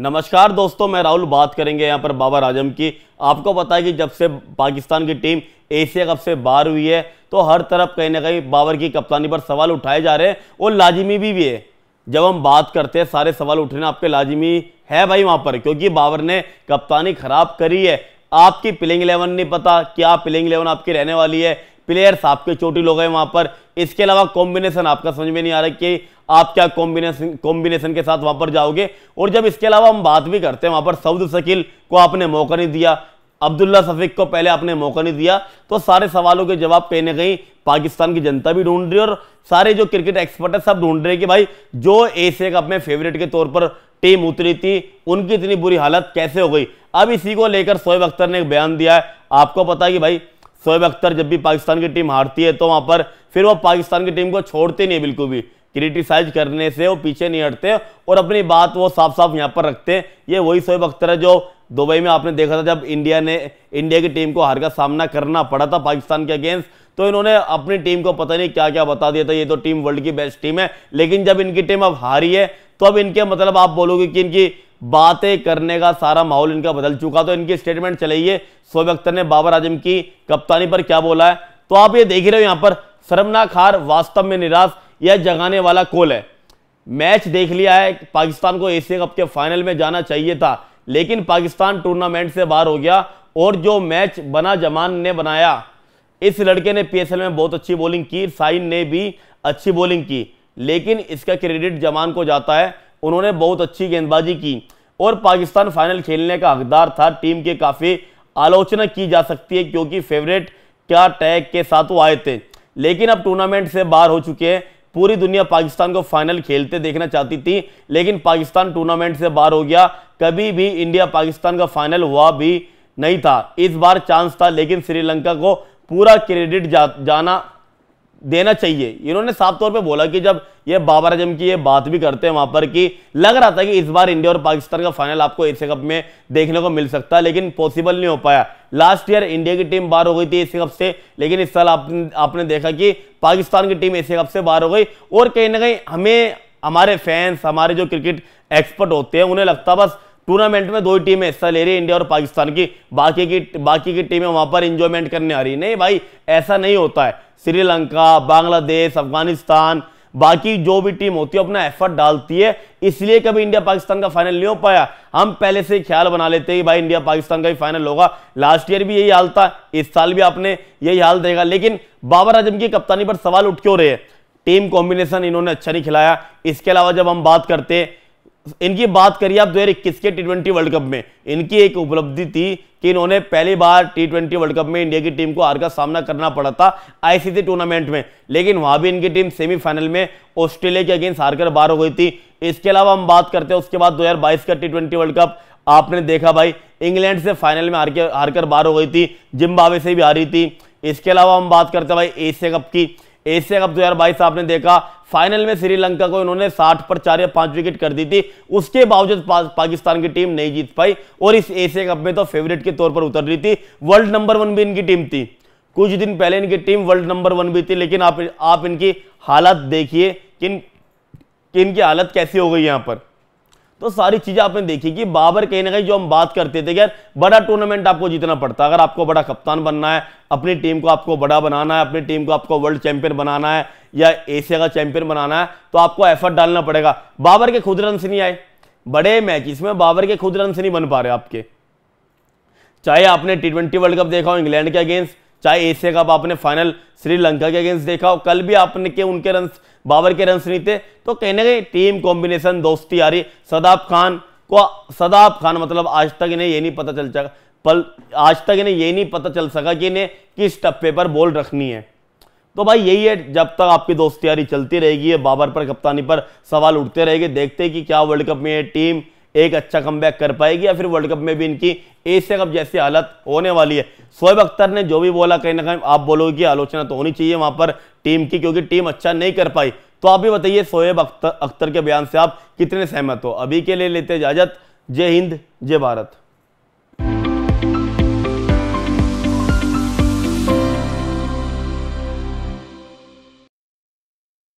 नमस्कार दोस्तों मैं राहुल बात करेंगे यहाँ पर बाबर आजम की आपको पता है कि जब से पाकिस्तान की टीम एशिया कप से बाहर हुई है तो हर तरफ कहीं ना कहीं बाबर की कप्तानी पर सवाल उठाए जा रहे हैं और लाजिमी भी, भी है जब हम बात करते हैं सारे सवाल उठने आपके लाजिमी है भाई वहाँ पर क्योंकि बाबर ने कप्तानी खराब करी है आपकी प्लेइंग इलेवन नहीं पता क्या प्लेइंग इलेवन आपकी रहने वाली है प्लेयर्स आपके चोटिल हो गए वहां पर इसके अलावा कॉम्बिनेशन आपका समझ में नहीं आ रहा कि आप क्या कॉम्बिनेशन कॉम्बिनेशन के साथ वहां पर जाओगे और जब इसके अलावा हम बात भी करते हैं वहां पर सऊद शकील को आपने मौका नहीं दिया अब्दुल्ला सफीक को पहले आपने मौका नहीं दिया तो सारे सवालों के जवाब कहीं ना कहीं पाकिस्तान की जनता भी ढूंढ रही है और सारे जो क्रिकेट एक्सपर्ट है सब ढूंढ रहे हैं कि भाई जो एशिया कप में फेवरेट के तौर पर टीम उतरी थी उनकी इतनी बुरी हालत कैसे हो गई अब इसी को लेकर सोएब अख्तर ने एक बयान दिया है आपको पता है कि भाई शोएब अख्तर जब भी पाकिस्तान की टीम हारती है तो वहाँ पर फिर वो पाकिस्तान की टीम को छोड़ते नहीं बिल्कुल भी क्रिटिसाइज करने से वो पीछे नहीं हटते और अपनी बात वो साफ साफ यहाँ पर रखते हैं ये वही शोएब अख्तर है जो दुबई में आपने देखा था जब इंडिया ने इंडिया की टीम को हार का सामना करना पड़ा था पाकिस्तान के अगेंस्ट तो इन्होंने अपनी टीम को पता नहीं क्या क्या बता दिया था ये तो टीम वर्ल्ड की बेस्ट टीम है लेकिन जब इनकी टीम अब हारी है तो अब इनके मतलब आप बोलोगे कि इनकी बातें करने का सारा माहौल इनका बदल चुका तो इनकी स्टेटमेंट चलाइए सोएब अख्तर ने बाबर आजम की कप्तानी पर क्या बोला है तो आप ये देख रहे हो यहां पर शर्मनाक हार वास्तव में निराश यह जगाने वाला कोल है मैच देख लिया है पाकिस्तान को एशिया कप के फाइनल में जाना चाहिए था लेकिन पाकिस्तान टूर्नामेंट से बाहर हो गया और जो मैच बना जमान ने बनाया इस लड़के ने पीएसएल में बहुत अच्छी बॉलिंग की साइन ने भी अच्छी बॉलिंग की लेकिन इसका क्रेडिट जमान को जाता है उन्होंने बहुत अच्छी गेंदबाजी की और पाकिस्तान फाइनल खेलने का हकदार था टीम के काफ़ी आलोचना की जा सकती है क्योंकि फेवरेट क्या टैग के साथ वो आए थे लेकिन अब टूर्नामेंट से बाहर हो चुके हैं पूरी दुनिया पाकिस्तान को फाइनल खेलते देखना चाहती थी लेकिन पाकिस्तान टूर्नामेंट से बाहर हो गया कभी भी इंडिया पाकिस्तान का फाइनल हुआ भी नहीं था इस बार चांस था लेकिन श्रीलंका को पूरा क्रेडिट जा, जाना देना चाहिए इन्होंने साफ तौर पे बोला कि जब ये बाबर आजम की ये बात भी करते हैं वहां पर कि लग रहा था कि इस बार इंडिया और पाकिस्तान का फाइनल आपको एशिया कप में देखने को मिल सकता है लेकिन पॉसिबल नहीं हो पाया लास्ट ईयर इंडिया की टीम बाहर हो गई थी एशिया कप से लेकिन इस साल आपने आपने देखा कि पाकिस्तान की टीम एशिया कप से बाहर हो गई और कहीं ना कहीं हमें हमारे फैंस हमारे जो क्रिकेट एक्सपर्ट होते हैं उन्हें लगता बस टूर्नामेंट में दो ही टीमें हिस्सा ले रही है इंडिया और पाकिस्तान की बाकी की बाकी की टीमें वहां पर इंजॉयमेंट करने आ रही नहीं भाई ऐसा नहीं होता है श्रीलंका बांग्लादेश अफगानिस्तान बाकी जो भी टीम होती है अपना एफर्ट डालती है इसलिए कभी इंडिया पाकिस्तान का फाइनल नहीं हो पाया हम पहले से ख्याल बना लेते हैं कि भाई इंडिया पाकिस्तान का ही फाइनल होगा लास्ट ईयर भी यही हाल था इस साल भी आपने यही हाल देगा लेकिन बाबर आजम की कप्तानी पर सवाल उठ क्यों रहे टीम कॉम्बिनेशन इन्होंने अच्छा नहीं खिलाया इसके अलावा जब हम बात करते हैं इनकी बात करिए आप दो हज़ार इक्कीस के टी वर्ल्ड कप में इनकी एक उपलब्धि थी कि इन्होंने पहली बार टी ट्वेंटी वर्ल्ड कप में इंडिया की टीम को हार का सामना करना पड़ा था आईसीसी टूर्नामेंट में लेकिन वहां भी इनकी टीम सेमीफाइनल में ऑस्ट्रेलिया के अगेंस्ट हारकर बाहर हो गई थी इसके अलावा हम बात करते हैं उसके बाद बाईस का टी ट्वेंटी वर्ल्ड कप आपने देखा भाई इंग्लैंड से फाइनल में हार हारकर बार बाहर हो गई थी जिम्बावे से भी हारी थी इसके अलावा हम बात करते हैं भाई एशिया कप की एशिया कप 2022 आपने देखा फाइनल में श्रीलंका को इन्होंने 60 पर चार या पांच विकेट कर दी थी उसके बावजूद पा, पाकिस्तान की टीम नहीं जीत पाई और इस एशिया कप में तो फेवरेट के तौर पर उतर रही थी वर्ल्ड नंबर वन भी इनकी टीम थी कुछ दिन पहले इनकी टीम वर्ल्ड नंबर वन भी थी लेकिन आप आप इनकी हालत देखिए इन, इनकी हालत कैसी हो गई यहाँ पर तो सारी चीजें आपने देखी कि बाबर कहीं ना कहीं जो हम बात करते थे यार बड़ा टूर्नामेंट आपको जीतना पड़ता है अगर आपको बड़ा कप्तान बनना है अपनी टीम को आपको बड़ा बनाना है अपनी टीम को आपको वर्ल्ड चैंपियन बनाना है या एशिया का चैंपियन बनाना है तो आपको एफर्ट डालना पड़ेगा बाबर के खुद रन से नहीं आए बड़े मैच में बाबर के खुद रन से नहीं बन पा रहे आपके चाहे आपने टी वर्ल्ड कप देखा हो इंग्लैंड के अगेंस्ट चाहे एशिया कप आपने फाइनल श्रीलंका के अगेंस्ट देखा हो कल भी आपने के उनके रन बाबर के रन नहीं थे तो कहीं ना कहीं टीम कॉम्बिनेशन दोस्ती यारी सदाब खान को सदाब खान मतलब आज तक इन्हें ये नहीं पता चल सका पल आज तक इन्हें ये नहीं पता चल सका कि इन्हें किस टप्पे पर बॉल रखनी है तो भाई यही है जब तक आपकी दोस्ती यारी चलती रहेगी बाबर पर कप्तानी पर सवाल उठते रहेंगे देखते हैं कि क्या वर्ल्ड कप में है टीम एक अच्छा कम कर पाएगी या फिर वर्ल्ड कप में भी इनकी एशिया कप जैसी हालत होने वाली है शोएब अख्तर ने जो भी बोला कहीं ना कहीं आप बोलोगे की आलोचना तो होनी चाहिए वहां पर टीम की क्योंकि टीम अच्छा नहीं कर पाई तो आप भी बताइए शोएब अख्तर अख्तर के बयान से आप कितने सहमत हो अभी के लिए लेते इजाजत जय हिंद जय भारत